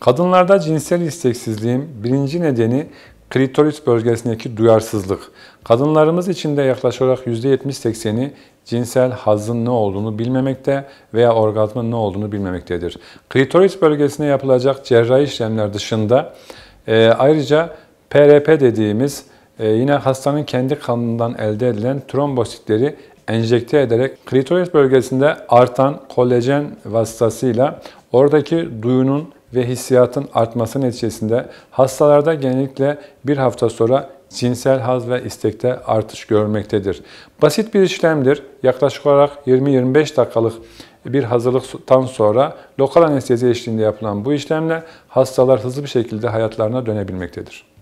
Kadınlarda cinsel isteksizliğin birinci nedeni klitoris bölgesindeki duyarsızlık. Kadınlarımız için de yaklaşık olarak %70-80'i cinsel hazın ne olduğunu bilmemekte veya orgazmın ne olduğunu bilmemektedir. Klitoris bölgesine yapılacak cerrahi işlemler dışında e, ayrıca PRP dediğimiz e, yine hastanın kendi kanından elde edilen trombositleri enjekte ederek klitoris bölgesinde artan kolajen vasıtasıyla oradaki duyunun ve hissiyatın artması neticesinde hastalarda genellikle bir hafta sonra cinsel haz ve istekte artış görülmektedir. Basit bir işlemdir. Yaklaşık olarak 20-25 dakikalık bir hazırlıktan sonra lokal anestezi eşliğinde yapılan bu işlemle hastalar hızlı bir şekilde hayatlarına dönebilmektedir.